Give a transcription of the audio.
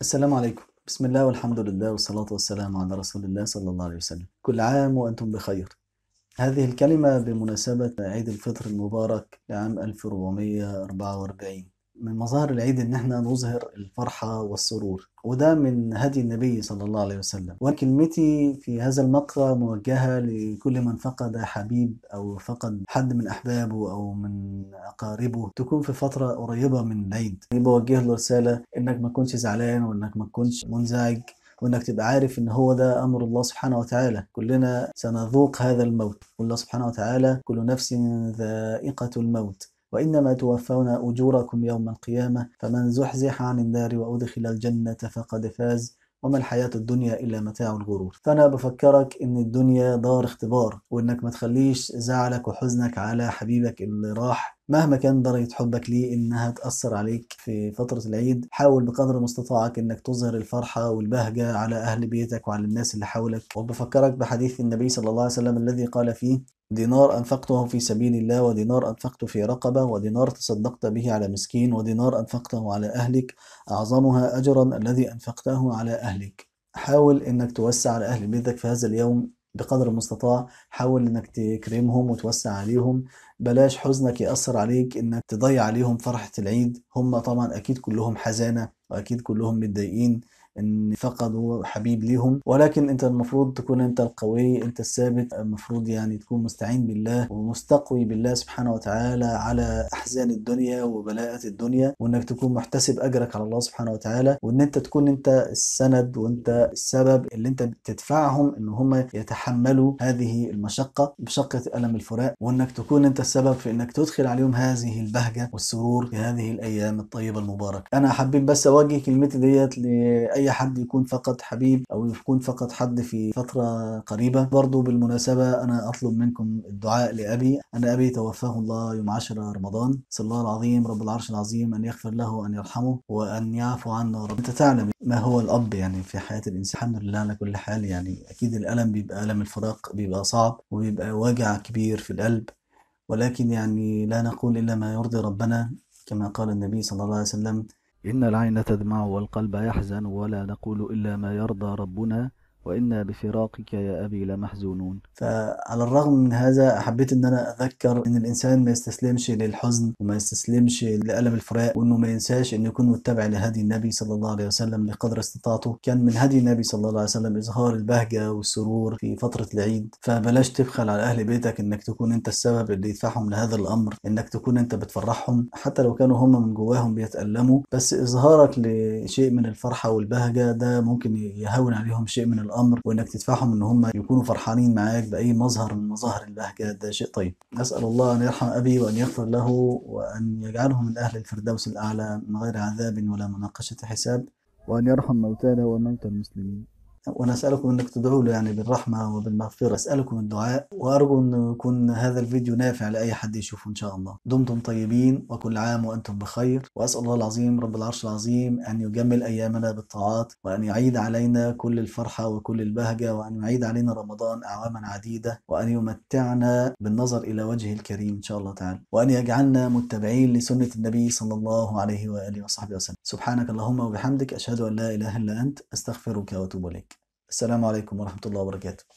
السلام عليكم بسم الله والحمد لله والصلاة والسلام على رسول الله صلى الله عليه وسلم كل عام وأنتم بخير هذه الكلمة بمناسبة عيد الفطر المبارك لعام 1444 من مظاهر العيد ان احنا نظهر الفرحه والسرور وده من هدي النبي صلى الله عليه وسلم وكلمتي في هذا المقطع موجهه لكل من فقد حبيب او فقد حد من احبابه او من اقاربه تكون في فتره قريبه من العيد بوجه له رساله انك ما تكونش زعلان وانك ما تكونش منزعج وانك تبقى عارف ان هو ده امر الله سبحانه وتعالى كلنا سنذوق هذا الموت والله سبحانه وتعالى كل نفس ذائقه الموت وإنما توفون أجوركم يوم القيامة فمن زحزح عن النار وأدخل الجنة فقد فاز وما الحياة الدنيا إلا متاع الغرور فأنا بفكرك إن الدنيا دار اختبار وإنك ما تخليش زعلك وحزنك على حبيبك اللي راح مهما كان درجة حبك ليه إنها تأثر عليك في فترة العيد حاول بقدر مستطاعك إنك تظهر الفرحة والبهجة على أهل بيتك وعلى الناس اللي حولك وبفكرك بحديث النبي صلى الله عليه وسلم الذي قال فيه دينار أنفقته في سبيل الله ودينار أنفقته في رقبة ودينار تصدقت به على مسكين ودينار أنفقته على أهلك أعظمها أجرا الذي أنفقته على أهلك حاول إنك توسع على أهل بيتك في هذا اليوم بقدر المستطاع حاول انك تكرمهم وتوسع عليهم بلاش حزنك يأثر عليك انك تضيع عليهم فرحة العيد هم طبعا اكيد كلهم حزانة واكيد كلهم متضايقين ان فقدوا حبيب ليهم ولكن انت المفروض تكون انت القوي انت الثابت المفروض يعني تكون مستعين بالله ومستقوي بالله سبحانه وتعالى على احزان الدنيا وبلاءات الدنيا وانك تكون محتسب اجرك على الله سبحانه وتعالى وان انت تكون انت السند وانت السبب اللي انت بتدفعهم ان هم يتحملوا هذه المشقه مشقه الم الفراق وانك تكون انت السبب في انك تدخل عليهم هذه البهجه والسرور في هذه الايام الطيبه المباركه انا حابب بس اوجه كلمتي ديت لاي حد يكون فقط حبيب او يكون فقط حد في فتره قريبه برضو بالمناسبه انا اطلب منكم الدعاء لابي انا ابي توفاه الله يوم 10 رمضان صلى الله العظيم رب العرش العظيم ان يغفر له وان يرحمه وان يعفو عنه رب انت تعلم ما هو الاب يعني في حياه الانسان الحمد لله على كل حال يعني اكيد الالم بيبقى الم الفراق بيبقى صعب وبيبقى وجع كبير في القلب ولكن يعني لا نقول الا ما يرضي ربنا كما قال النبي صلى الله عليه وسلم إن العين تدمع والقلب يحزن ولا نقول إلا ما يرضى ربنا وإنا بفراقك يا أبي لمحزونون فعلى الرغم من هذا حبيت إن أنا أذكر إن الإنسان ما يستسلمش للحزن وما يستسلمش لألم الفراق وإنه ما ينساش إنه يكون متبع لهدي النبي صلى الله عليه وسلم بقدر استطاعته كان من هدي النبي صلى الله عليه وسلم إظهار البهجة والسرور في فترة العيد فبلاش تبخل على أهل بيتك إنك تكون أنت السبب اللي يدفعهم لهذا الأمر إنك تكون أنت بتفرحهم حتى لو كانوا هم من جواهم بيتألموا بس إظهارك لشيء من الفرحة والبهجة ده ممكن يهون عليهم شيء من الامر وانك تدفعهم ان هم يكونوا فرحانين معاك باي مظهر من مظاهر البهجه ده شيء طيب اسال الله ان يرحم ابي وان يغفر له وان يجعله من اهل الفردوس الاعلى من غير عذاب ولا مناقشه حساب وان يرحم موتانا وموتى المسلمين ونسألكم أنك تدعوا له يعني بالرحمة وبالمغفرة أسألكم الدعاء وأرجو أن يكون هذا الفيديو نافع لأي حد يشوفه إن شاء الله دمتم طيبين وكل عام وأنتم بخير وأسأل الله العظيم رب العرش العظيم أن يجمل أيامنا بالطاعات وأن يعيد علينا كل الفرحة وكل البهجة وأن يعيد علينا رمضان أعواما عديدة وأن يمتعنا بالنظر إلى وجهه الكريم إن شاء الله تعالى وأن يجعلنا متبعين لسنة النبي صلى الله عليه وآله وصحبه وسلم سبحانك اللهم وبحمدك أشهد أن لا إله إلا أنت أستغفرك وأتوب إليك Selamun Aleyküm ve Rahmetullahi ve Berekatuhu.